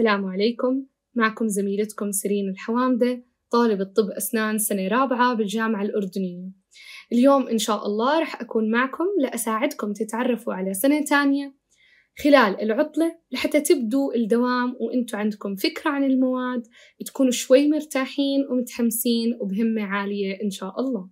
السلام عليكم معكم زميلتكم سيرين الحوامدة طالبة طب أسنان سنة رابعة بالجامعة الأردنية اليوم إن شاء الله رح أكون معكم لأساعدكم تتعرفوا على سنة تانية خلال العطلة لحتى تبدوا الدوام وإنتوا عندكم فكرة عن المواد تكونوا شوي مرتاحين ومتحمسين وبهمة عالية إن شاء الله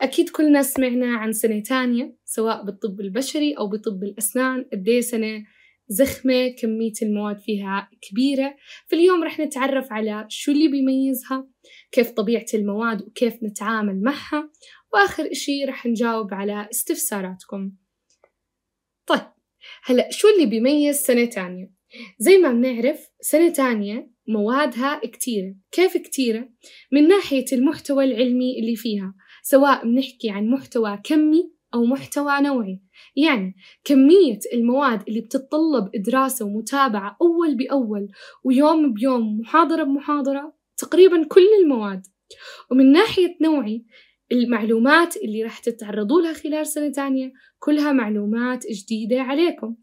أكيد كلنا سمعنا عن سنة تانية سواء بالطب البشري أو بطب الأسنان قديه سنة زخمة كمية المواد فيها كبيرة فاليوم رح نتعرف على شو اللي بيميزها كيف طبيعة المواد وكيف نتعامل معها وآخر إشي رح نجاوب على استفساراتكم طيب هلأ شو اللي بيميز سنة تانية؟ زي ما بنعرف سنة تانية موادها كتيرة كيف كتيرة؟ من ناحية المحتوى العلمي اللي فيها سواء بنحكي عن محتوى كمي أو محتوى نوعي يعني كمية المواد اللي بتتطلب دراسة ومتابعة أول بأول ويوم بيوم محاضرة بمحاضرة تقريبا كل المواد ومن ناحية نوعي المعلومات اللي راح تتعرضوا لها خلال سنة تانية كلها معلومات جديدة عليكم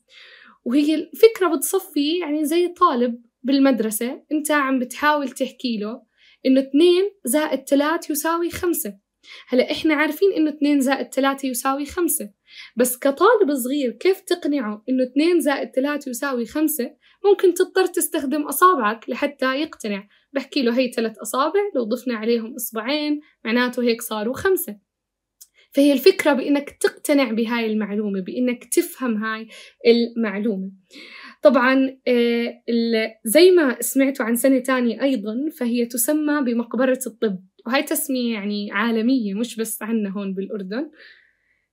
وهي الفكرة بتصفي يعني زي طالب بالمدرسة انت عم بتحاول تحكي له انه 2 زائد 3 يساوي 5 هلا احنا عارفين انه 2 زائد 3 يساوي 5 بس كطالب صغير كيف تقنعه انه 2 زائد 3 يساوي 5 ممكن تضطر تستخدم اصابعك لحتى يقتنع بحكي له هي ثلاث اصابع لو ضفنا عليهم اصبعين معناته هيك صاروا خمسه فهي الفكرة بإنك تقتنع بهاي المعلومة بإنك تفهم هاي المعلومة طبعا آه، زي ما سمعتوا عن سنة تانية أيضا فهي تسمى بمقبرة الطب وهي تسمية يعني عالمية مش بس عنا هون بالأردن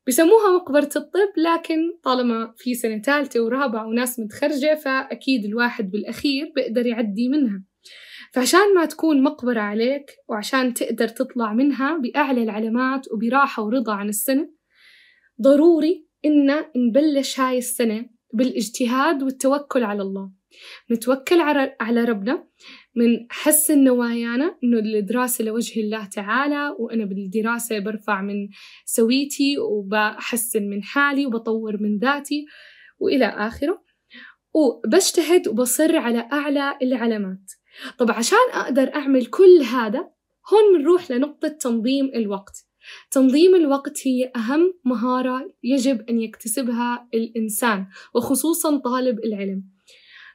بسموها مقبرة الطب لكن طالما في سنة ثالثة ورابعة وناس متخرجة فأكيد الواحد بالأخير بيقدر يعدي منها فعشان ما تكون مقبرة عليك وعشان تقدر تطلع منها بأعلى العلامات وبراحة ورضا عن السنة ضروري إن نبلش هاي السنة بالاجتهاد والتوكل على الله نتوكل على ربنا من حس نوايانا إنه الدراسة لوجه الله تعالى وأنا بالدراسة برفع من سويتي وبحسن من حالي وبطور من ذاتي وإلى آخره وبجتهد وبصر على أعلى العلامات طب عشان أقدر أعمل كل هذا هون بنروح لنقطة تنظيم الوقت تنظيم الوقت هي أهم مهارة يجب أن يكتسبها الإنسان وخصوصا طالب العلم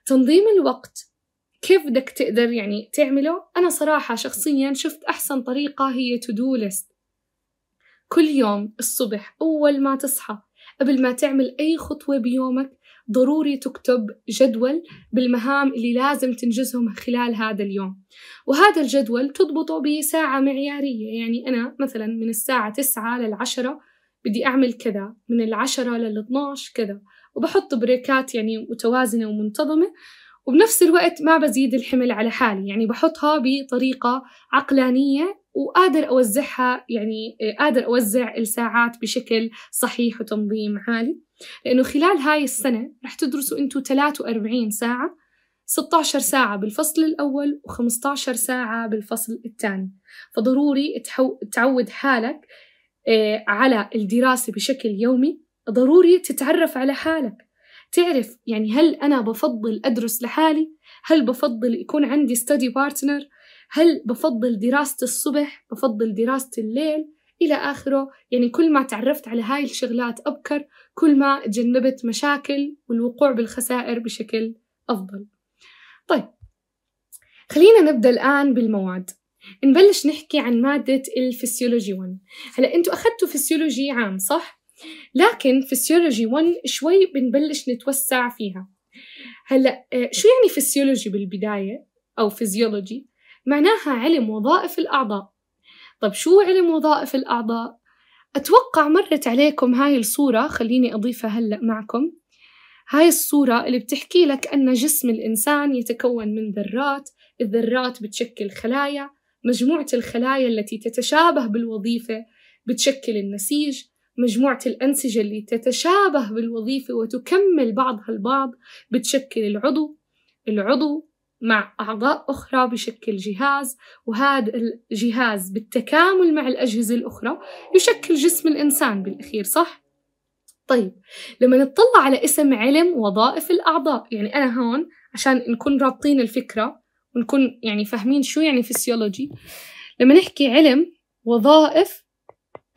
تنظيم الوقت كيف بدك تقدر يعني تعمله؟ أنا صراحة شخصيا شفت أحسن طريقة هي تو ليست كل يوم الصبح أول ما تصحى قبل ما تعمل أي خطوة بيومك ضروري تكتب جدول بالمهام اللي لازم تنجزهم خلال هذا اليوم وهذا الجدول تضبطه بساعة معيارية يعني أنا مثلا من الساعة تسعة للعشرة بدي أعمل كذا من العشرة للاثناش كذا وبحط بريكات يعني متوازنة ومنتظمة وبنفس الوقت ما بزيد الحمل على حالي يعني بحطها بطريقة عقلانية وقادر أوزعها يعني قادر أوزع الساعات بشكل صحيح وتنظيم عالي لأنه خلال هاي السنة رح تدرسوا أنتوا 43 ساعة 16 ساعة بالفصل الأول و15 ساعة بالفصل الثاني فضروري تعود حالك آه، على الدراسة بشكل يومي ضروري تتعرف على حالك تعرف يعني هل أنا بفضل أدرس لحالي؟ هل بفضل يكون عندي ستدي بارتنر؟ هل بفضل دراسة الصبح؟ بفضل دراسة الليل؟ إلى آخره يعني كل ما تعرفت على هاي الشغلات أبكر كل ما تجنبت مشاكل والوقوع بالخسائر بشكل أفضل طيب خلينا نبدأ الآن بالمواد نبلش نحكي عن مادة الفسيولوجي 1 هلا انتوا اخذتوا فسيولوجي عام صح؟ لكن فسيولوجي 1 شوي بنبلش نتوسع فيها هلا آه، شو يعني فسيولوجي بالبدايه او فيزيولوجي معناها علم وظائف الاعضاء طب شو علم وظائف الاعضاء اتوقع مرت عليكم هاي الصوره خليني اضيفها هلا معكم هاي الصورة اللي بتحكي لك أن جسم الإنسان يتكون من ذرات الذرات بتشكل خلايا مجموعة الخلايا التي تتشابه بالوظيفة بتشكل النسيج مجموعة الأنسجة اللي تتشابه بالوظيفة وتكمل بعضها البعض بتشكل العضو العضو مع أعضاء أخرى بشكل جهاز وهذا الجهاز بالتكامل مع الأجهزة الأخرى يشكل جسم الإنسان بالأخير صح؟ طيب لما نطلع على اسم علم وظائف الأعضاء يعني أنا هون عشان نكون رابطين الفكرة ونكون يعني فاهمين شو يعني فسيولوجي لما نحكي علم وظائف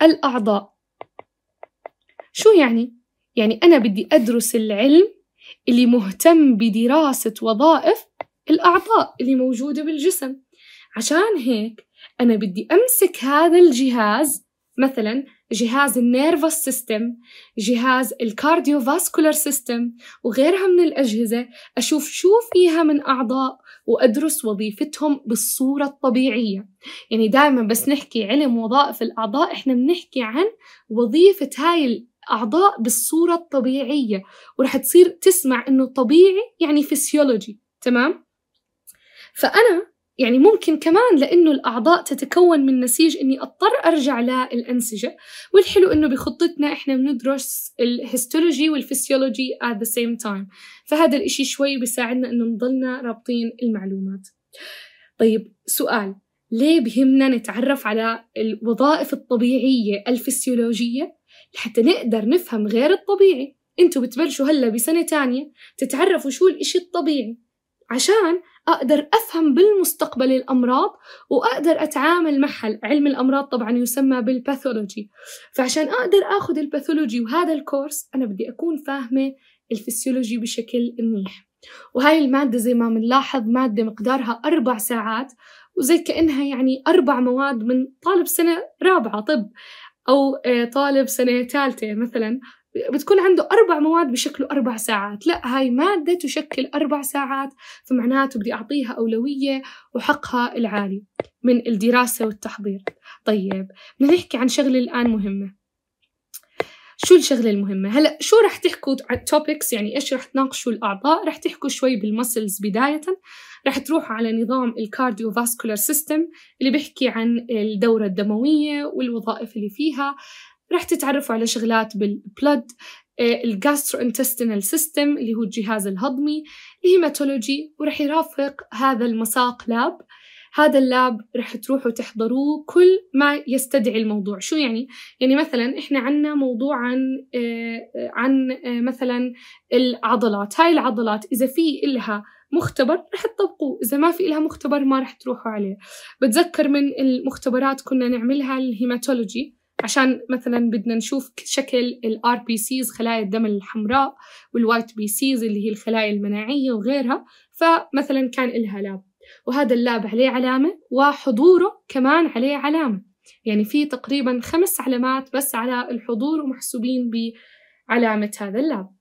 الأعضاء شو يعني؟ يعني أنا بدي أدرس العلم اللي مهتم بدراسة وظائف الأعضاء اللي موجودة بالجسم عشان هيك أنا بدي أمسك هذا الجهاز مثلا جهاز النيرفوس سيستم جهاز الكارديو فاسكولر سيستم وغيرها من الأجهزة أشوف شو فيها من أعضاء وأدرس وظيفتهم بالصورة الطبيعية يعني دائما بس نحكي علم وظائف الأعضاء إحنا بنحكي عن وظيفة هاي اعضاء بالصوره الطبيعيه ورح تصير تسمع انه طبيعي يعني فسيولوجي تمام فانا يعني ممكن كمان لأنه الأعضاء تتكون من نسيج إني أضطر أرجع للأنسجة والحلو إنه بخطتنا إحنا بندرس الهيستولوجي والفسيولوجي at the same time فهذا الإشي شوي بيساعدنا إنه نضلنا رابطين المعلومات طيب سؤال ليه بهمنا نتعرف على الوظائف الطبيعية الفسيولوجية لحتى نقدر نفهم غير الطبيعي انتوا بتبلشوا هلا بسنة تانية تتعرفوا شو الإشي الطبيعي عشان أقدر أفهم بالمستقبل الأمراض وأقدر أتعامل معها علم الأمراض طبعا يسمى بالباثولوجي فعشان أقدر أخذ الباثولوجي وهذا الكورس أنا بدي أكون فاهمة الفسيولوجي بشكل منيح وهاي المادة زي ما بنلاحظ مادة مقدارها أربع ساعات وزي كأنها يعني أربع مواد من طالب سنة رابعة طب أو آه، طالب سنة ثالثة مثلا بتكون عنده أربع مواد بشكل أربع ساعات لا هاي مادة تشكل أربع ساعات فمعناته بدي أعطيها أولوية وحقها العالي من الدراسة والتحضير طيب بدنا نحكي عن شغلة الآن مهمة شو الشغلة المهمة؟ هلا شو رح تحكوا على توبكس يعني ايش رح تناقشوا الأعضاء؟ رح تحكوا شوي بالمسلز بداية، رح تروح على نظام الكارديوفاسكولار سيستم اللي بيحكي عن الدورة الدموية والوظائف اللي فيها رح تتعرفوا على شغلات بالبلد انتستينال سيستم اللي هو الجهاز الهضمي الهيماتولوجي ورح يرافق هذا المساق لاب هذا اللاب رح تروحوا تحضروه كل ما يستدعي الموضوع شو يعني يعني مثلا احنا عندنا موضوع عن آه، عن آه، مثلا العضلات هاي العضلات اذا في إلها مختبر رح تطبقوه إذا ما في إلها مختبر ما رح تروحوا عليه بتذكر من المختبرات كنا نعملها الهيماتولوجي عشان مثلا بدنا نشوف شكل الار بي سيز خلايا الدم الحمراء والوايت بي سيز اللي هي الخلايا المناعيه وغيرها فمثلا كان إلها لاب وهذا اللاب عليه علامة وحضوره كمان عليه علامة يعني في تقريبا خمس علامات بس على الحضور ومحسوبين بعلامة هذا اللاب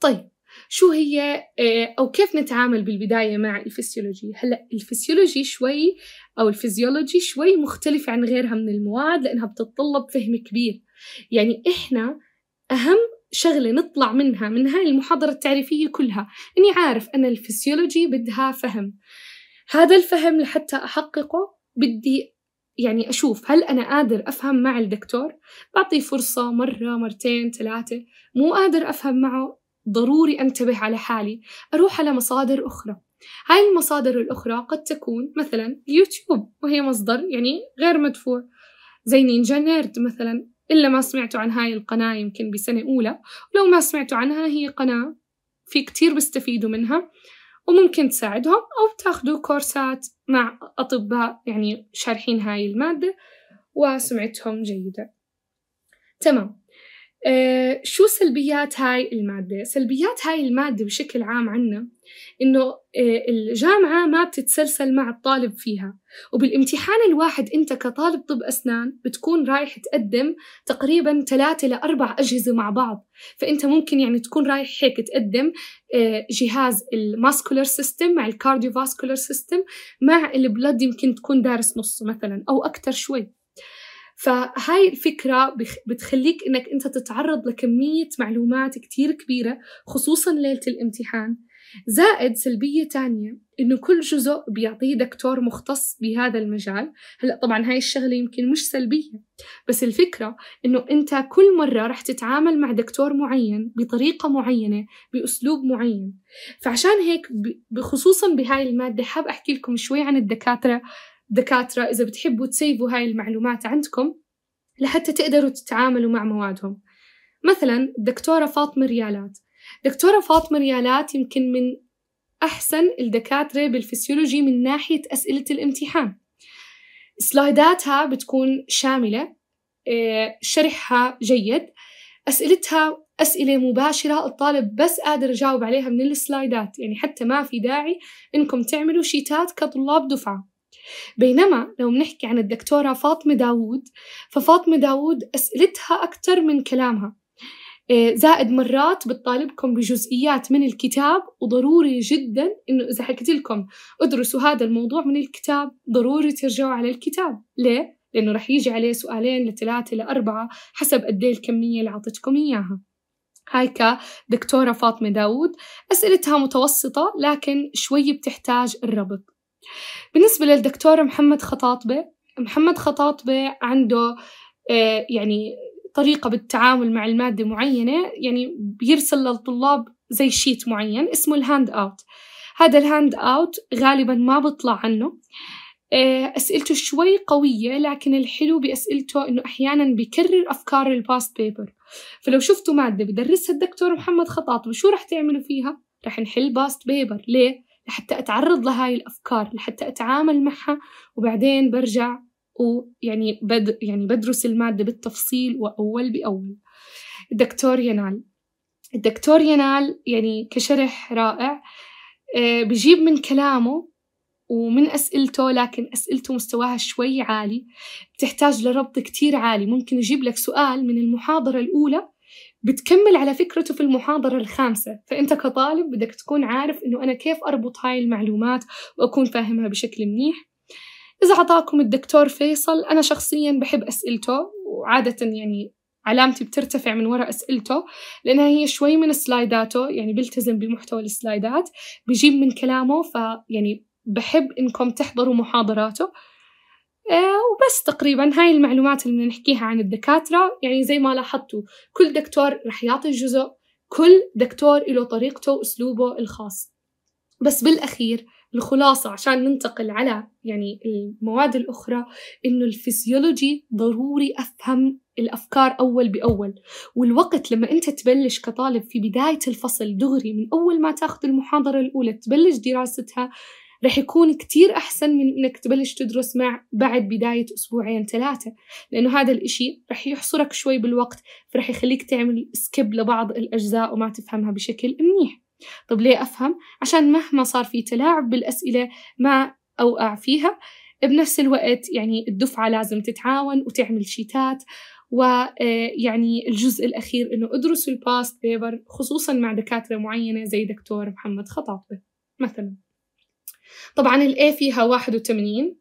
طيب شو هي آه، أو كيف نتعامل بالبداية مع الفسيولوجي هلأ الفسيولوجي شوي أو الفيزيولوجي شوي مختلفة عن غيرها من المواد لأنها بتتطلب فهم كبير يعني إحنا أهم شغلة نطلع منها من هاي المحاضرة التعريفية كلها إني عارف أن الفسيولوجي بدها فهم هذا الفهم لحتى أحققه بدي يعني أشوف هل أنا قادر أفهم مع الدكتور بعطيه فرصة مرة مرتين ثلاثة مو قادر أفهم معه ضروري أنتبه على حالي أروح على مصادر أخرى هاي المصادر الأخرى قد تكون مثلا يوتيوب وهي مصدر يعني غير مدفوع زي نينجا نيرد مثلا إلا ما سمعتوا عن هاي القناة يمكن بسنة أولى ولو ما سمعتوا عنها هي قناة في كتير بيستفيدوا منها وممكن تساعدهم أو تاخدوا كورسات مع أطباء يعني شارحين هاي المادة وسمعتهم جيدة تمام أه شو سلبيات هاي المادة؟ سلبيات هاي المادة بشكل عام عنا إنه آه، الجامعة ما بتتسلسل مع الطالب فيها وبالامتحان الواحد أنت كطالب طب أسنان بتكون رايح تقدم تقريبا ثلاثة لأربع أجهزة مع بعض فأنت ممكن يعني تكون رايح هيك تقدم آه، جهاز الماسكولر سيستم مع الكارديو فاسكولر سيستم مع البلد يمكن تكون دارس نصه مثلا أو اكثر شوي فهاي الفكرة بتخليك إنك أنت تتعرض لكمية معلومات كتير كبيرة خصوصا ليلة الامتحان زائد سلبية تانية إنه كل جزء بيعطيه دكتور مختص بهذا المجال هلأ طبعا هاي الشغلة يمكن مش سلبية بس الفكرة إنه أنت كل مرة رح تتعامل مع دكتور معين بطريقة معينة بأسلوب معين فعشان هيك بخصوصا بهاي المادة حاب أحكي لكم شوي عن الدكاترة دكاترة إذا بتحبوا تسيبوا هاي المعلومات عندكم لحتى تقدروا تتعاملوا مع موادهم مثلا الدكتورة فاطمة ريالات دكتورة فاطمة ريالات يمكن من أحسن الدكاترة بالفسيولوجي من ناحية أسئلة الامتحان سلايداتها بتكون شاملة آه، شرحها جيد أسئلتها أسئلة مباشرة الطالب بس قادر يجاوب عليها من السلايدات يعني حتى ما في داعي إنكم تعملوا شيتات كطلاب دفعة بينما لو بنحكي عن الدكتورة فاطمة داوود ففاطمة داوود أسئلتها أكثر من كلامها آه، زائد مرات بتطالبكم بجزئيات من الكتاب وضروري جدا انه اذا حكيت لكم ادرسوا هذا الموضوع من الكتاب ضروري ترجعوا على الكتاب ليه لانه رح يجي عليه سؤالين لثلاثه لاربعه حسب قد إيه الكميه اللي اعطيتكم اياها هاي كدكتورة فاطمة داوود أسئلتها متوسطة لكن شوي بتحتاج الربط بالنسبة للدكتور محمد خطاطبة محمد خطاطبة عنده آه، يعني طريقة بالتعامل مع المادة معينة يعني بيرسل للطلاب زي شيت معين اسمه الهاند اوت هذا الهاند اوت غالبا ما بطلع عنه آه، أسئلته شوي قوية لكن الحلو بأسئلته إنه أحيانا بكرر أفكار الباست بيبر فلو شفتوا مادة بدرسها الدكتور محمد خطاط شو رح تعملوا فيها؟ رح نحل باست بيبر ليه؟ لحتى أتعرض لهاي الأفكار لحتى أتعامل معها وبعدين برجع ويعني بد يعني بدرس المادة بالتفصيل وأول بأول الدكتور ينال الدكتور ينال يعني كشرح رائع آه، بجيب من كلامه ومن أسئلته لكن أسئلته مستواها شوي عالي بتحتاج لربط كتير عالي ممكن يجيب لك سؤال من المحاضرة الأولى بتكمل على فكرته في المحاضرة الخامسة فأنت كطالب بدك تكون عارف أنه أنا كيف أربط هاي المعلومات وأكون فاهمها بشكل منيح إذا عطاكم الدكتور فيصل أنا شخصيا بحب أسئلته وعادة يعني علامتي بترتفع من وراء أسئلته لأنها هي شوي من سلايداته يعني بيلتزم بمحتوى السلايدات بجيب من كلامه فيعني بحب إنكم تحضروا محاضراته آه، وبس تقريبا هاي المعلومات اللي بنحكيها عن الدكاترة يعني زي ما لاحظتوا كل دكتور رح يعطي جزء كل دكتور له طريقته وأسلوبه الخاص بس بالأخير الخلاصة عشان ننتقل على يعني المواد الأخرى إنه الفسيولوجي ضروري أفهم الأفكار أول بأول والوقت لما أنت تبلش كطالب في بداية الفصل دغري من أول ما تاخذ المحاضرة الأولى تبلش دراستها رح يكون كتير أحسن من إنك تبلش تدرس مع بعد بداية أسبوعين ثلاثة لأنه هذا الإشي رح يحصرك شوي بالوقت فرح يخليك تعمل سكيب لبعض الأجزاء وما تفهمها بشكل منيح طب ليه أفهم؟ عشان مهما صار في تلاعب بالأسئلة ما أوقع فيها بنفس الوقت يعني الدفعة لازم تتعاون وتعمل شيتات ويعني آه، الجزء الأخير إنه أدرس الباست بيبر خصوصا مع دكاترة معينة زي دكتور محمد خطاطبة مثلا طبعا الاي فيها 81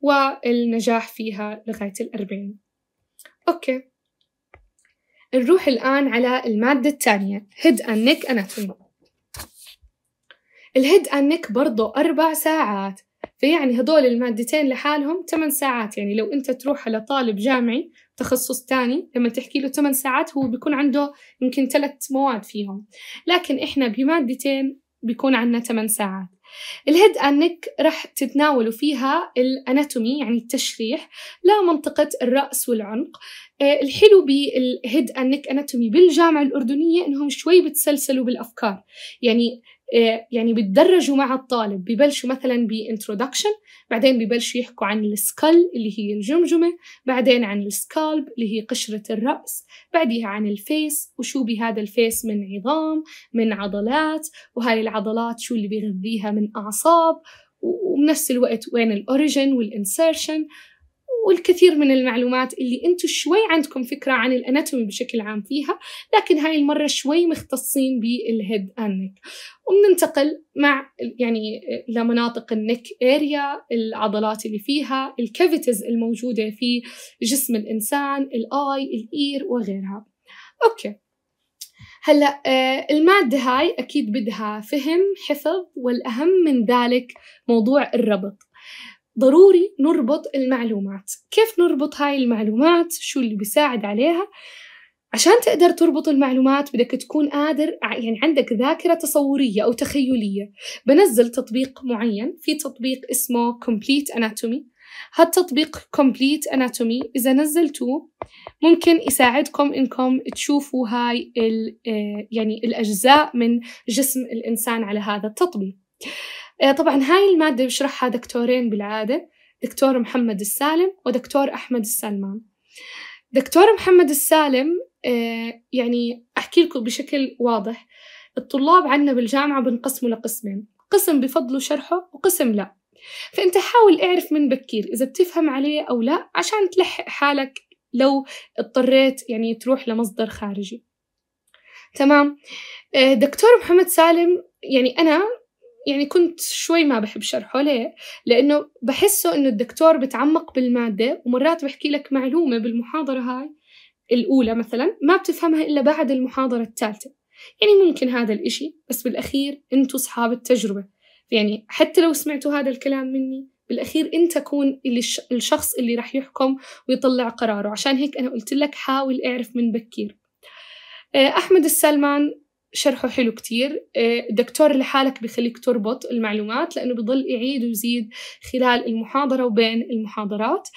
والنجاح فيها لغاية الأربعين أوكي نروح الآن على المادة الثانية Head and Neck Anatomy الهيد اند نيك برضه أربع ساعات فيعني هدول المادتين لحالهم 8 ساعات يعني لو أنت تروح على طالب جامعي تخصص تاني لما تحكي له 8 ساعات هو بيكون عنده يمكن ثلاث مواد فيهم لكن إحنا بمادتين بيكون عندنا 8 ساعات الهيد أنك رح تتناولوا فيها الأناتومي يعني التشريح لمنطقة الرأس والعنق آه، الحلو بالهيد أنك أناتومي بالجامعة الأردنية إنهم شوي بتسلسلوا بالأفكار يعني إيه، يعني بتدرجوا مع الطالب ببلشوا مثلا بانترودكشن بعدين ببلشوا يحكوا عن السكال اللي هي الجمجمة بعدين عن السكالب اللي هي قشرة الرأس بعديها عن الفيس وشو بهذا الفيس من عظام من عضلات وهاي العضلات شو اللي بيغذيها من أعصاب وبنفس الوقت وين الأوريجن والإنسيرشن والكثير من المعلومات اللي انتم شوي عندكم فكرة عن الاناتومي بشكل عام فيها لكن هاي المرة شوي مختصين بالهيد انك وبننتقل مع يعني لمناطق النك اريا العضلات اللي فيها الكافيتز الموجودة في جسم الانسان الاي الاير وغيرها اوكي هلا آه، المادة هاي أكيد بدها فهم حفظ والأهم من ذلك موضوع الربط ضروري نربط المعلومات كيف نربط هاي المعلومات شو اللي بيساعد عليها عشان تقدر تربط المعلومات بدك تكون قادر يعني عندك ذاكرة تصورية أو تخيلية بنزل تطبيق معين في تطبيق اسمه Complete Anatomy هالتطبيق Complete Anatomy إذا نزلتوه ممكن يساعدكم إنكم تشوفوا هاي ال آه، يعني الأجزاء من جسم الإنسان على هذا التطبيق آه، طبعا هاي المادة بشرحها دكتورين بالعادة دكتور محمد السالم ودكتور أحمد السلمان دكتور محمد السالم آه، يعني أحكي لكم بشكل واضح الطلاب عنا بالجامعة بنقسموا لقسمين قسم بفضلوا شرحه وقسم لا فأنت حاول اعرف من بكير إذا بتفهم عليه أو لا عشان تلحق حالك لو اضطريت يعني تروح لمصدر خارجي تمام آه، دكتور محمد سالم يعني أنا يعني كنت شوي ما بحب شرحه ليه؟ لأنه بحسه إنه الدكتور بتعمق بالمادة ومرات بحكي لك معلومة بالمحاضرة هاي الأولى مثلا ما بتفهمها إلا بعد المحاضرة الثالثة يعني ممكن هذا الإشي بس بالأخير أنتوا أصحاب التجربة يعني حتى لو سمعتوا هذا الكلام مني بالأخير أنت كون اللي الشخص اللي رح يحكم ويطلع قراره عشان هيك أنا قلت لك حاول اعرف من بكير آه، أحمد السلمان شرحه حلو كتير آه، دكتور لحالك بخليك تربط المعلومات لأنه بضل يعيد ويزيد خلال المحاضرة وبين المحاضرات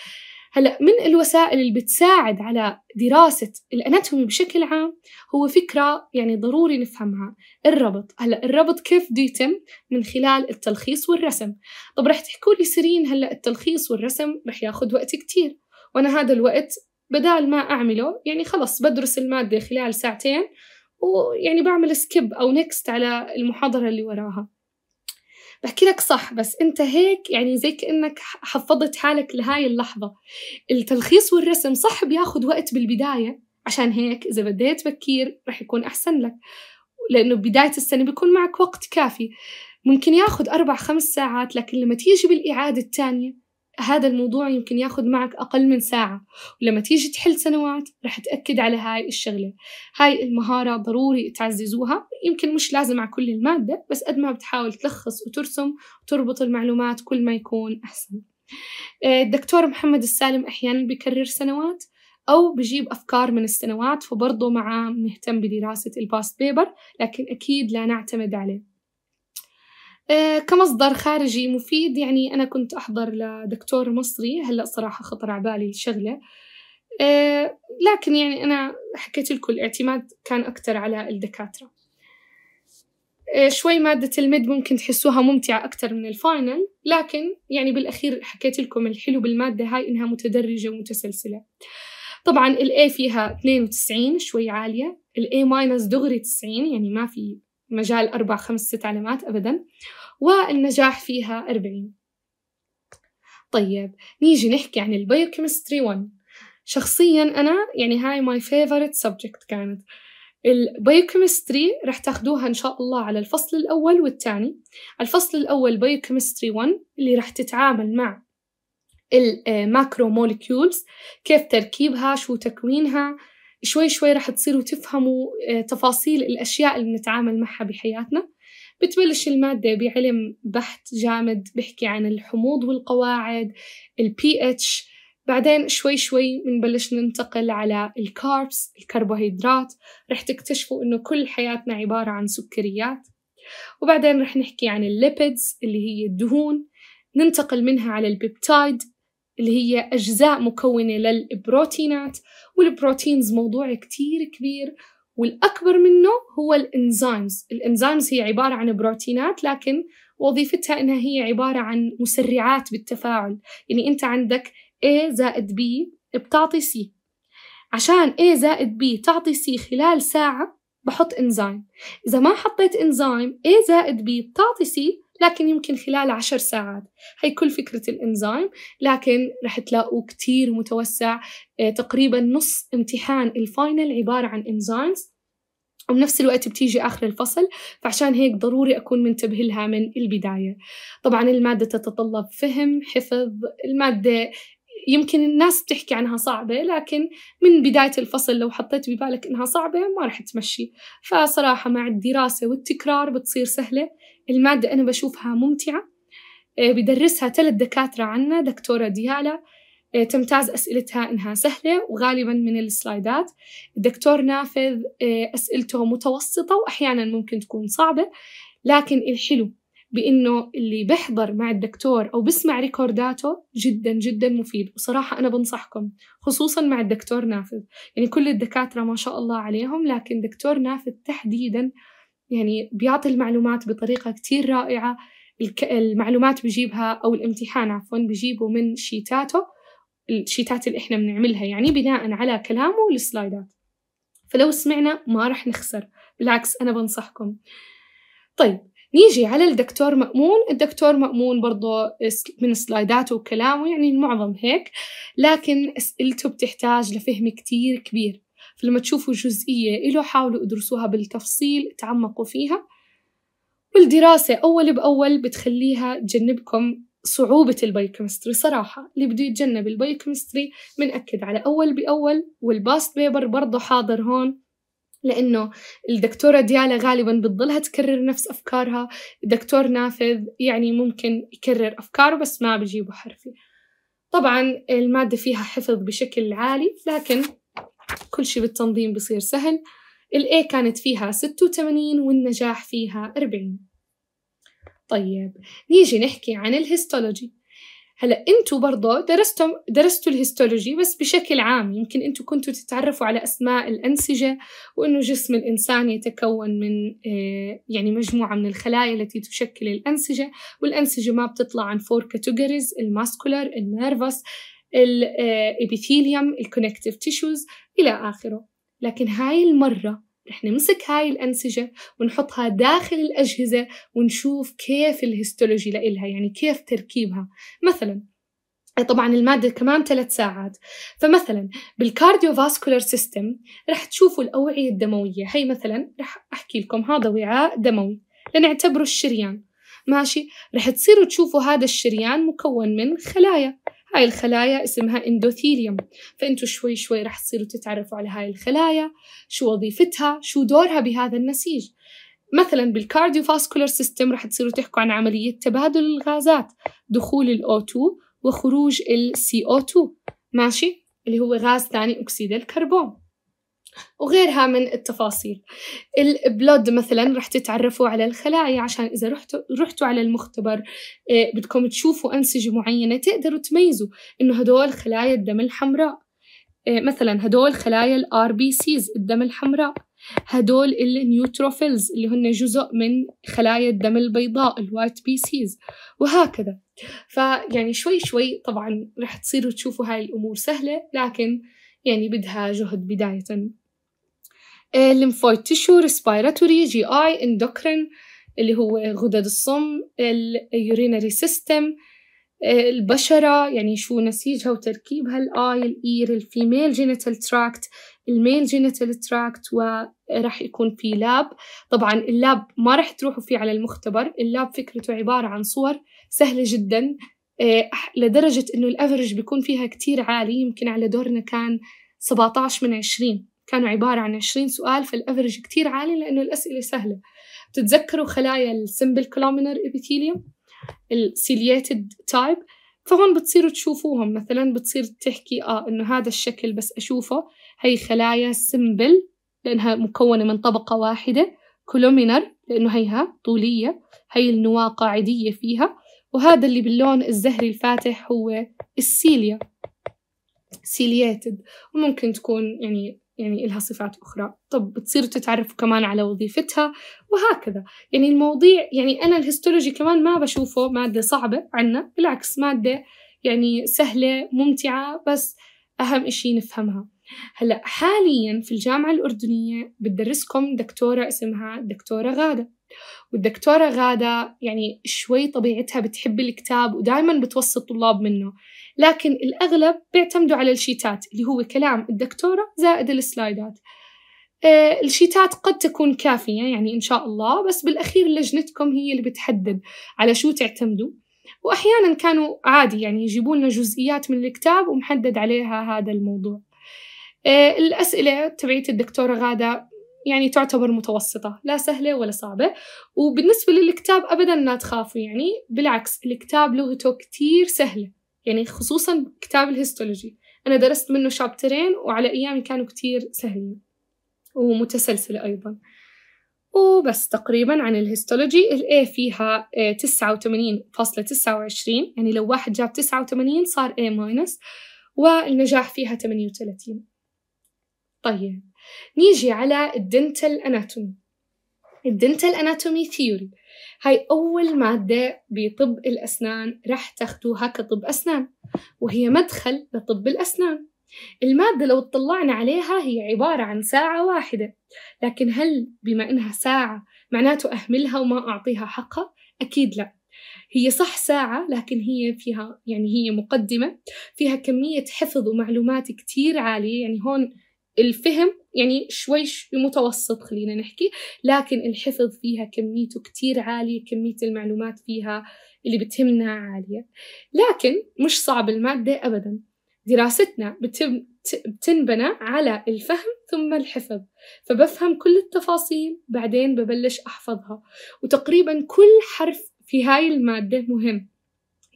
هلا من الوسائل اللي بتساعد على دراسة الأناتومي بشكل عام هو فكرة يعني ضروري نفهمها الربط هلا الربط كيف بده يتم من خلال التلخيص والرسم طب رح تحكوا لي سيرين هلا التلخيص والرسم رح ياخذ وقت كتير وأنا هذا الوقت بدال ما أعمله يعني خلص بدرس المادة خلال ساعتين ويعني بعمل سكيب أو نكست على المحاضرة اللي وراها بحكي لك صح بس انت هيك يعني زي كانك حفظت حالك لهاي اللحظه التلخيص والرسم صح بياخد وقت بالبدايه عشان هيك اذا بديت بكير رح يكون احسن لك لانه بدايه السنه بيكون معك وقت كافي ممكن ياخد اربع خمس ساعات لكن لما تيجي بالاعاده الثانيه هذا الموضوع يمكن ياخذ معك أقل من ساعة ولما تيجي تحل سنوات رح تأكد على هاي الشغلة هاي المهارة ضروري تعززوها يمكن مش لازم على كل المادة بس قد ما بتحاول تلخص وترسم وتربط المعلومات كل ما يكون أحسن آه، الدكتور محمد السالم أحيانا بيكرر سنوات أو بجيب أفكار من السنوات فبرضه معاه مهتم بدراسة الباست بيبر لكن أكيد لا نعتمد عليه آه، كمصدر خارجي مفيد يعني أنا كنت أحضر لدكتور مصري هلأ صراحة خطر على بالي الشغلة آه، لكن يعني أنا حكيت لكم الاعتماد كان أكتر على الدكاترة آه، شوي مادة المد ممكن تحسوها ممتعة أكتر من الفاينل لكن يعني بالأخير حكيت لكم الحلو بالمادة هاي إنها متدرجة ومتسلسلة طبعا ال A فيها 92 شوي عالية ال A ماينس دغري 90 يعني ما في مجال أربع خمس ست علامات أبدا والنجاح فيها أربعين طيب نيجي نحكي عن البيوكيمستري 1 شخصيا أنا يعني هاي ماي فيفورت سبجكت كانت البيوكيمستري رح تاخدوها إن شاء الله على الفصل الأول والثاني الفصل الأول بيوكيمستري 1 اللي رح تتعامل مع الماكرو آه، مولكيولز كيف تركيبها شو تكوينها شوي شوي رح تصيروا تفهموا آه، تفاصيل الأشياء اللي بنتعامل معها بحياتنا بتبلش المادة بعلم بحث جامد بحكي عن الحموض والقواعد الـ pH بعدين شوي شوي بنبلش ننتقل على الكاربس الكربوهيدرات رح تكتشفوا انه كل حياتنا عبارة عن سكريات وبعدين رح نحكي عن الليبيدز اللي هي الدهون ننتقل منها على البيبتايد اللي هي أجزاء مكونة للبروتينات والبروتينز موضوع كتير كبير والأكبر منه هو الإنزيمز الإنزيمز هي عبارة عن بروتينات لكن وظيفتها إنها هي عبارة عن مسرعات بالتفاعل يعني أنت عندك A زائد B بتعطي C عشان A زائد B تعطي C خلال ساعة بحط إنزيم إذا ما حطيت إنزيم A زائد B بتعطي C لكن يمكن خلال عشر ساعات هي كل فكرة الإنزيم لكن رح تلاقوا كتير متوسع آه، تقريبا نص امتحان الفاينل عبارة عن إنزيمز وبنفس الوقت بتيجي آخر الفصل فعشان هيك ضروري أكون منتبه لها من البداية طبعا المادة تتطلب فهم حفظ المادة يمكن الناس بتحكي عنها صعبة لكن من بداية الفصل لو حطيت ببالك إنها صعبة ما رح تمشي فصراحة مع الدراسة والتكرار بتصير سهلة المادة أنا بشوفها ممتعة آه، بدرسها ثلاث دكاترة عنا دكتورة ديالا آه، تمتاز أسئلتها إنها سهلة وغالبا من السلايدات الدكتور نافذ آه، أسئلته متوسطة وأحيانا ممكن تكون صعبة لكن الحلو بإنه اللي بحضر مع الدكتور أو بسمع ريكورداته جدا جدا مفيد وصراحة أنا بنصحكم خصوصا مع الدكتور نافذ يعني كل الدكاترة ما شاء الله عليهم لكن دكتور نافذ تحديدا يعني بيعطي المعلومات بطريقة كتير رائعة المعلومات بجيبها أو الامتحان عفوا بجيبه من شيتاته الشيتات اللي إحنا بنعملها يعني بناء على كلامه والسلايدات فلو سمعنا ما رح نخسر بالعكس أنا بنصحكم طيب نيجي على الدكتور مأمون الدكتور مأمون برضه من سلايداته وكلامه يعني المعظم هيك لكن أسئلته بتحتاج لفهم كتير كبير فلما تشوفوا جزئية إله حاولوا ادرسوها بالتفصيل تعمقوا فيها والدراسة أول بأول بتخليها تجنبكم صعوبة البايوكيمستري صراحة اللي بده يتجنب البايوكيمستري بنأكد على أول بأول والباست بيبر برضه حاضر هون لأنه الدكتورة ديالا غالبا بتضلها تكرر نفس أفكارها دكتور نافذ يعني ممكن يكرر أفكاره بس ما بجيبه حرفي طبعا المادة فيها حفظ بشكل عالي لكن كل شيء بالتنظيم بصير سهل الاي كانت فيها 86 والنجاح فيها 40 طيب نيجي نحكي عن الهيستولوجي هلا انتم برضه درستم درستوا الهيستولوجي بس بشكل عام يمكن انتم كنتوا تتعرفوا على اسماء الانسجه وانه جسم الانسان يتكون من آه، يعني مجموعه من الخلايا التي تشكل الانسجه والانسجه ما بتطلع عن فور كاتيجوريز الماسكولار النيرفس الابيثيليوم الكونكتيف تيشوز إلى آخره لكن هاي المرة رح نمسك هاي الأنسجة ونحطها داخل الأجهزة ونشوف كيف الهيستولوجي لإلها يعني كيف تركيبها مثلاً طبعا المادة كمان ثلاث ساعات فمثلا بالكارديو فاسكولر سيستم رح تشوفوا الأوعية الدموية هي مثلا رح أحكي لكم هذا وعاء دموي لنعتبره الشريان ماشي رح تصيروا تشوفوا هذا الشريان مكون من خلايا هاي الخلايا اسمها اندوثيليوم فانتوا شوي شوي رح تصيروا تتعرفوا على هاي الخلايا شو وظيفتها شو دورها بهذا النسيج مثلا بالكارديوفاسكولار سيستم رح تصيروا تحكوا عن عملية تبادل الغازات دخول الاو 2 وخروج ال co 2 ماشي اللي هو غاز ثاني أكسيد الكربون وغيرها من التفاصيل البلود مثلا رح تتعرفوا على الخلايا عشان إذا رحتوا, رحتوا على المختبر آه، بدكم تشوفوا أنسجة معينة تقدروا تميزوا إنه هدول خلايا الدم الحمراء آه، مثلا هدول خلايا الار بي سيز الدم الحمراء هدول النيوتروفيلز اللي هن جزء من خلايا الدم البيضاء الوايت بي سيز وهكذا فيعني شوي شوي طبعا رح تصيروا تشوفوا هاي الأمور سهلة لكن يعني بدها جهد بداية الليمفويد تشو ريسبيراتوري جي اي اندوكرين اللي هو غدد الصم اليورينري سيستم آه، البشرة يعني شو نسيجها وتركيبها الآي الإير الفيميل جينيتال تراكت الميل جينيتال تراكت وراح يكون في لاب طبعا اللاب ما راح تروحوا فيه على المختبر اللاب فكرته عبارة عن صور سهلة جدا آه، لدرجة إنه الأفرج بيكون فيها كتير عالي يمكن على دورنا كان 17 من 20 كانوا عبارة عن 20 سؤال فالأفرج كتير عالي لأنه الأسئلة سهلة بتتذكروا خلايا السمبل كلامينر إبيثيليوم السيلياتد تايب فهون بتصيروا تشوفوهم مثلا بتصير تحكي اه انه هذا الشكل بس اشوفه هي خلايا سمبل لانها مكونه من طبقه واحده كلومينر لانه هيها طوليه هي النواه قاعديه فيها وهذا اللي باللون الزهري الفاتح هو السيليا سيلياتد وممكن تكون يعني يعني إلها صفات أخرى طب بتصيروا تتعرفوا كمان على وظيفتها وهكذا يعني المواضيع يعني أنا الهيستولوجي كمان ما بشوفه مادة صعبة عنا بالعكس مادة يعني سهلة ممتعة بس أهم إشي نفهمها هلأ حاليا في الجامعة الأردنية بتدرسكم دكتورة اسمها دكتورة غادة والدكتورة غادة يعني شوي طبيعتها بتحب الكتاب ودائما بتوصي الطلاب منه لكن الأغلب بيعتمدوا على الشيتات اللي هو كلام الدكتورة زائد السلايدات آه، الشيتات قد تكون كافية يعني إن شاء الله بس بالأخير لجنتكم هي اللي بتحدد على شو تعتمدوا وأحيانا كانوا عادي يعني يجيبوا لنا جزئيات من الكتاب ومحدد عليها هذا الموضوع آه، الأسئلة تبعية الدكتورة غادة يعني تعتبر متوسطة لا سهلة ولا صعبة وبالنسبة للكتاب أبدا لا تخافوا يعني بالعكس الكتاب لغته كتير سهلة يعني خصوصا كتاب الهيستولوجي أنا درست منه شابترين وعلى أيامي كانوا كتير سهلين ومتسلسلة أيضا وبس تقريبا عن الهيستولوجي ال A فيها 89.29 يعني لو واحد جاب 89 صار A- والنجاح فيها 38 طيب نيجي على الدنتال اناتومي الدنتال اناتومي ثيوري هاي أول مادة بطب الأسنان رح تاخدوها كطب أسنان وهي مدخل لطب الأسنان المادة لو اطلعنا عليها هي عبارة عن ساعة واحدة لكن هل بما إنها ساعة معناته أهملها وما أعطيها حقها؟ أكيد لا هي صح ساعة لكن هي فيها يعني هي مقدمة فيها كمية حفظ ومعلومات كتير عالية يعني هون الفهم يعني شوي متوسط خلينا نحكي لكن الحفظ فيها كميته كتير عالية كمية المعلومات فيها اللي بتهمنا عالية لكن مش صعب المادة أبدا دراستنا بتنبنى على الفهم ثم الحفظ فبفهم كل التفاصيل بعدين ببلش أحفظها وتقريبا كل حرف في هاي المادة مهم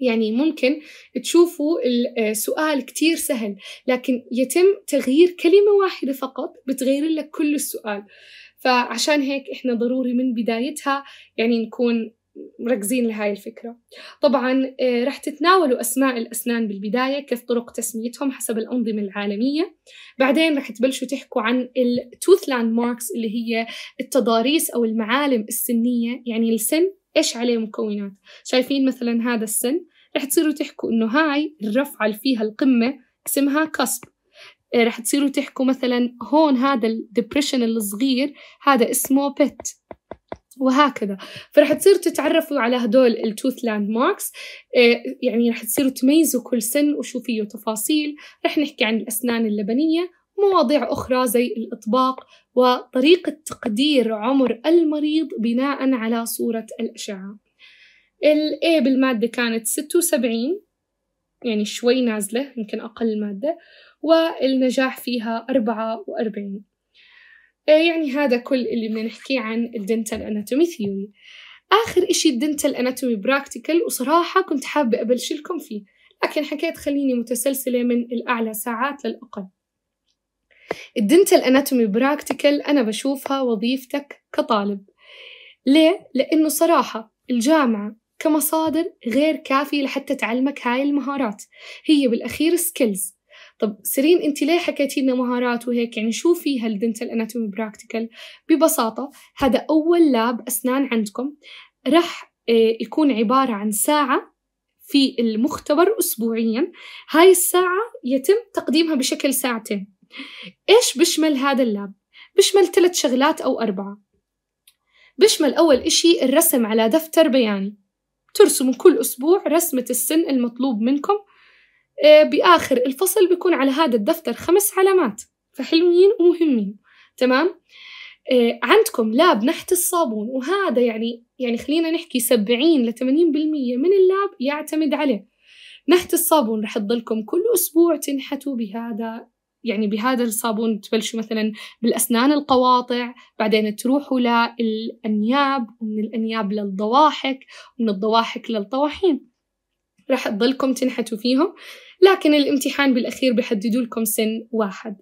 يعني ممكن تشوفوا السؤال آه، كتير سهل لكن يتم تغيير كلمة واحدة فقط بتغير لك كل السؤال فعشان هيك احنا ضروري من بدايتها يعني نكون مركزين لهاي الفكرة طبعا آه، رح تتناولوا أسماء الأسنان بالبداية كيف طرق تسميتهم حسب الأنظمة العالمية بعدين رح تبلشوا تحكوا عن التوث لاند ماركس اللي هي التضاريس أو المعالم السنية يعني السن إيش عليه مكونات شايفين مثلا هذا السن رح تصيروا تحكوا إنه هاي الرفعة اللي فيها القمة اسمها كسب إيه، رح تصيروا تحكوا مثلا هون هذا الدبريشن الصغير هذا اسمه بيت وهكذا فرح تصيروا تتعرفوا على هدول التوث لاند ماركس يعني رح تصيروا تميزوا كل سن وشو فيه تفاصيل رح نحكي عن الأسنان اللبنية مواضيع أخرى زي الإطباق وطريقة تقدير عمر المريض بناء على صورة الأشعة الـ A بالمادة كانت 76 يعني شوي نازلة يمكن أقل مادة والنجاح فيها 44 آه، يعني هذا كل اللي بدنا نحكيه عن الدنتال اناتومي ثيوري آخر إشي الدنتال اناتومي براكتيكال وصراحة كنت حابة أبلشلكم فيه لكن حكيت خليني متسلسلة من الأعلى ساعات للأقل الدنتال اناتومي براكتيكال انا بشوفها وظيفتك كطالب ليه لانه صراحه الجامعه كمصادر غير كافية لحتى تعلمك هاي المهارات هي بالأخير سكيلز طب سيرين انت ليه حكيتي لنا مهارات وهيك يعني شو فيها الدنتال اناتومي براكتيكال ببساطة هذا أول لاب أسنان عندكم رح آه، يكون عبارة عن ساعة في المختبر أسبوعيا هاي الساعة يتم تقديمها بشكل ساعتين إيش بشمل هذا اللاب؟ بشمل ثلاث شغلات أو أربعة بشمل أول إشي الرسم على دفتر بياني ترسموا كل أسبوع رسمة السن المطلوب منكم آه، بآخر الفصل بيكون على هذا الدفتر خمس علامات فحلوين ومهمين تمام؟ آه، عندكم لاب نحت الصابون وهذا يعني يعني خلينا نحكي سبعين لثمانين بالمية من اللاب يعتمد عليه نحت الصابون رح تضلكم كل أسبوع تنحتوا بهذا يعني بهذا الصابون تبلشوا مثلا بالأسنان القواطع بعدين تروحوا للأنياب ومن الأنياب للضواحك ومن الضواحك للطواحين راح تضلكم تنحتوا فيهم لكن الامتحان بالأخير بيحددوا لكم سن واحد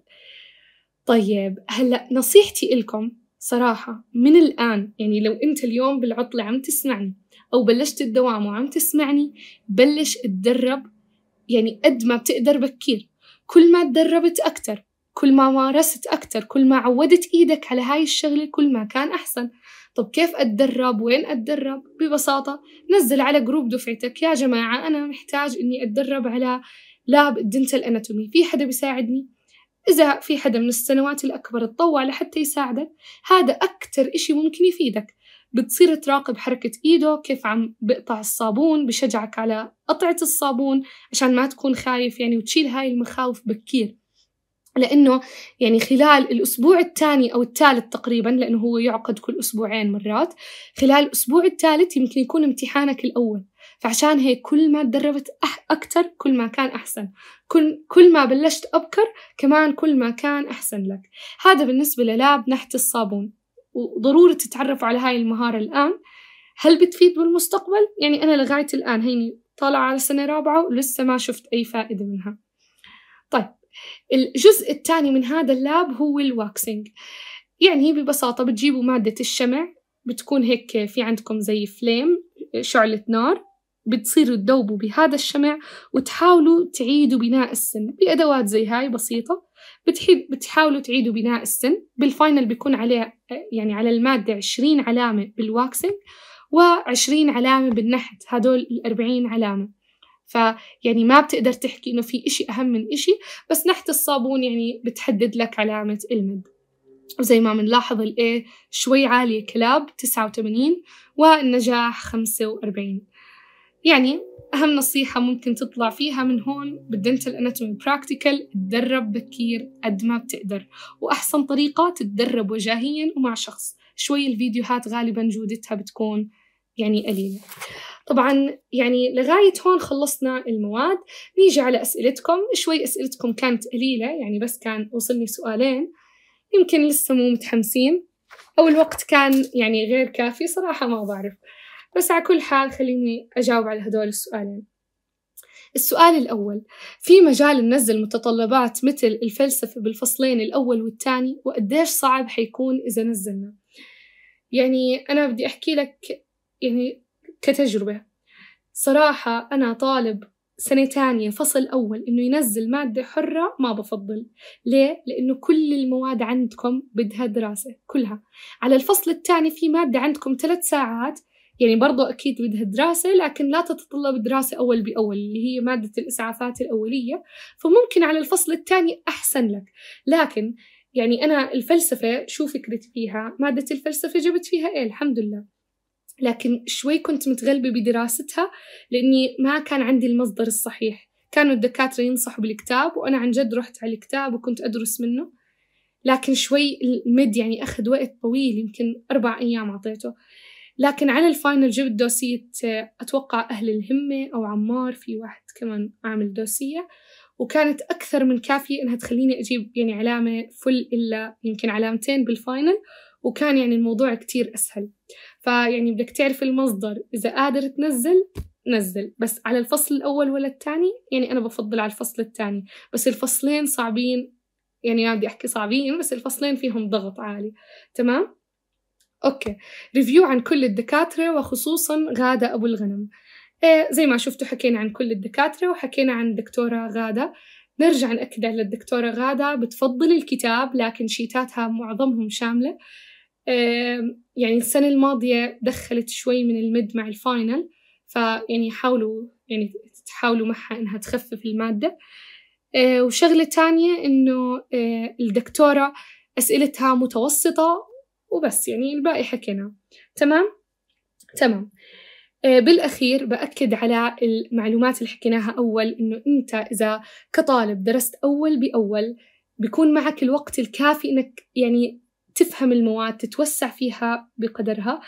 طيب هلأ نصيحتي إلكم صراحة من الآن يعني لو أنت اليوم بالعطلة عم تسمعني أو بلشت الدوام وعم تسمعني بلش تدرب يعني قد ما بتقدر بكير كل ما تدربت أكتر كل ما مارست أكتر كل ما عودت إيدك على هاي الشغلة كل ما كان أحسن طب كيف أتدرب وين أتدرب ببساطة نزل على جروب دفعتك يا جماعة أنا محتاج إني أتدرب على لاب الدنتال أناتومي في حدا بيساعدني إذا في حدا من السنوات الأكبر تطوع لحتى يساعدك هذا أكتر إشي ممكن يفيدك بتصير تراقب حركة إيده كيف عم بقطع الصابون بشجعك على قطعة الصابون عشان ما تكون خايف يعني وتشيل هاي المخاوف بكير لأنه يعني خلال الأسبوع الثاني أو الثالث تقريبا لأنه هو يعقد كل أسبوعين مرات خلال الأسبوع الثالث يمكن يكون امتحانك الأول فعشان هيك كل ما تدربت أكثر كل ما كان أحسن كل, كل ما بلشت أبكر كمان كل ما كان أحسن لك هذا بالنسبة للاب نحت الصابون وضروري تتعرفوا على هاي المهارة الآن هل بتفيد بالمستقبل؟ يعني أنا لغاية الآن هيني طالعة على سنة رابعة ولسه ما شفت أي فائدة منها طيب الجزء الثاني من هذا اللاب هو الواكسينج يعني هي ببساطة بتجيبوا مادة الشمع بتكون هيك في عندكم زي فليم شعلة نار بتصيروا تدوبوا بهذا الشمع وتحاولوا تعيدوا بناء السن بأدوات زي هاي بسيطة بتحب بتحاولوا تعيدوا بناء السن بالفاينل بيكون عليه يعني على المادة 20 علامة بالواكسنج و20 علامة بالنحت هدول الأربعين علامة فيعني ما بتقدر تحكي إنه في إشي أهم من إشي بس نحت الصابون يعني بتحدد لك علامة المد وزي ما بنلاحظ A شوي عالية كلاب 89 والنجاح 45 يعني أهم نصيحة ممكن تطلع فيها من هون بالدنتال اناتومي براكتيكال تدرب بكير قد ما بتقدر وأحسن طريقة تتدرب وجاهيا ومع شخص شوي الفيديوهات غالبا جودتها بتكون يعني قليلة طبعا يعني لغاية هون خلصنا المواد نيجي على أسئلتكم شوي أسئلتكم كانت قليلة يعني بس كان وصلني سؤالين يمكن لسه مو متحمسين أو الوقت كان يعني غير كافي صراحة ما بعرف بس على كل حال خليني أجاوب على هدول السؤالين السؤال الأول في مجال ننزل متطلبات مثل الفلسفة بالفصلين الأول والثاني وقديش صعب حيكون إذا نزلنا يعني أنا بدي أحكي لك يعني كتجربة صراحة أنا طالب سنة تانية فصل أول إنه ينزل مادة حرة ما بفضل ليه؟ لأنه كل المواد عندكم بدها دراسة كلها على الفصل الثاني في مادة عندكم ثلاث ساعات يعني برضو أكيد بدها دراسة لكن لا تتطلب دراسة أول بأول اللي هي مادة الإسعافات الأولية فممكن على الفصل الثاني أحسن لك لكن يعني أنا الفلسفة شو فكرتي فيها مادة الفلسفة جبت فيها إيه الحمد لله لكن شوي كنت متغلبة بدراستها لأني ما كان عندي المصدر الصحيح كانوا الدكاترة ينصحوا بالكتاب وأنا عن جد رحت على الكتاب وكنت أدرس منه لكن شوي المد يعني أخذ وقت طويل يمكن أربع أيام أعطيته لكن على الفاينل جبت دوسية أتوقع أهل الهمة أو عمار في واحد كمان عامل دوسية وكانت أكثر من كافية إنها تخليني أجيب يعني علامة فل إلا يمكن علامتين بالفاينل وكان يعني الموضوع كتير أسهل فيعني بدك تعرف المصدر إذا قادر تنزل نزل بس على الفصل الأول ولا الثاني يعني أنا بفضل على الفصل الثاني بس الفصلين صعبين يعني ما بدي أحكي صعبين بس الفصلين فيهم ضغط عالي تمام أوكي ريفيو عن كل الدكاترة وخصوصا غادة أبو الغنم إيه زي ما شفتوا حكينا عن كل الدكاترة وحكينا عن الدكتوره غادة نرجع نأكد على الدكتورة غادة بتفضل الكتاب لكن شيتاتها معظمهم شاملة إيه يعني السنة الماضية دخلت شوي من المد مع الفاينل فيعني حاولوا يعني تحاولوا معها إنها تخفف المادة إيه وشغلة تانية إنه إيه، الدكتورة أسئلتها متوسطة وبس يعني الباقي حكينا تمام تمام آه، بالأخير بأكد على المعلومات اللي حكيناها أول إنه أنت إذا كطالب درست أول بأول بيكون معك الوقت الكافي إنك يعني تفهم المواد تتوسع فيها بقدرها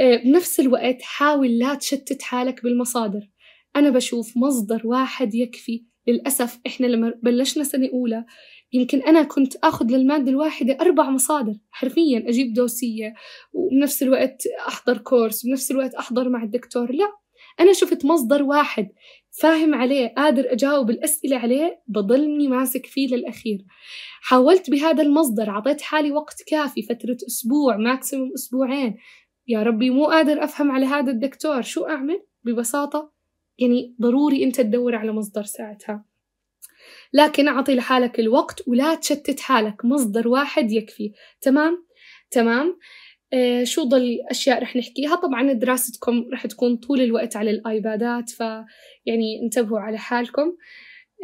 آه، بنفس الوقت حاول لا تشتت حالك بالمصادر أنا بشوف مصدر واحد يكفي للأسف إحنا لما بلشنا سنة أولى يمكن أنا كنت أخذ للمادة الواحدة أربع مصادر حرفيا أجيب دوسية وبنفس الوقت أحضر كورس وبنفس الوقت أحضر مع الدكتور لا أنا شفت مصدر واحد فاهم عليه قادر أجاوب الأسئلة عليه بضلني ماسك فيه للأخير حاولت بهذا المصدر عطيت حالي وقت كافي فترة أسبوع ماكسيموم أسبوعين يا ربي مو قادر أفهم على هذا الدكتور شو أعمل ببساطة يعني ضروري أنت تدور على مصدر ساعتها لكن أعطي لحالك الوقت ولا تشتت حالك مصدر واحد يكفي تمام؟ تمام؟ آه شو ضل أشياء رح نحكيها طبعا دراستكم رح تكون طول الوقت على الآيبادات فيعني انتبهوا على حالكم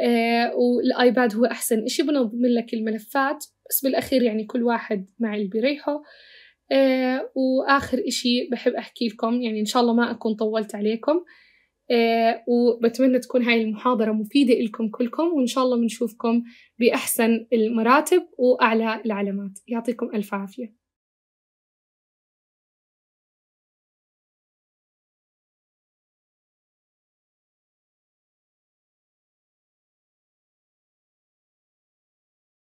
آه والآيباد هو أحسن إشي بنظم لك الملفات بس بالأخير يعني كل واحد مع اللي بيريحه آه وآخر إشي بحب أحكي لكم يعني إن شاء الله ما أكون طولت عليكم آه، وبتمنى تكون هاي المحاضرة مفيدة لكم كلكم وإن شاء الله بنشوفكم بأحسن المراتب وأعلى العلامات يعطيكم ألف عافية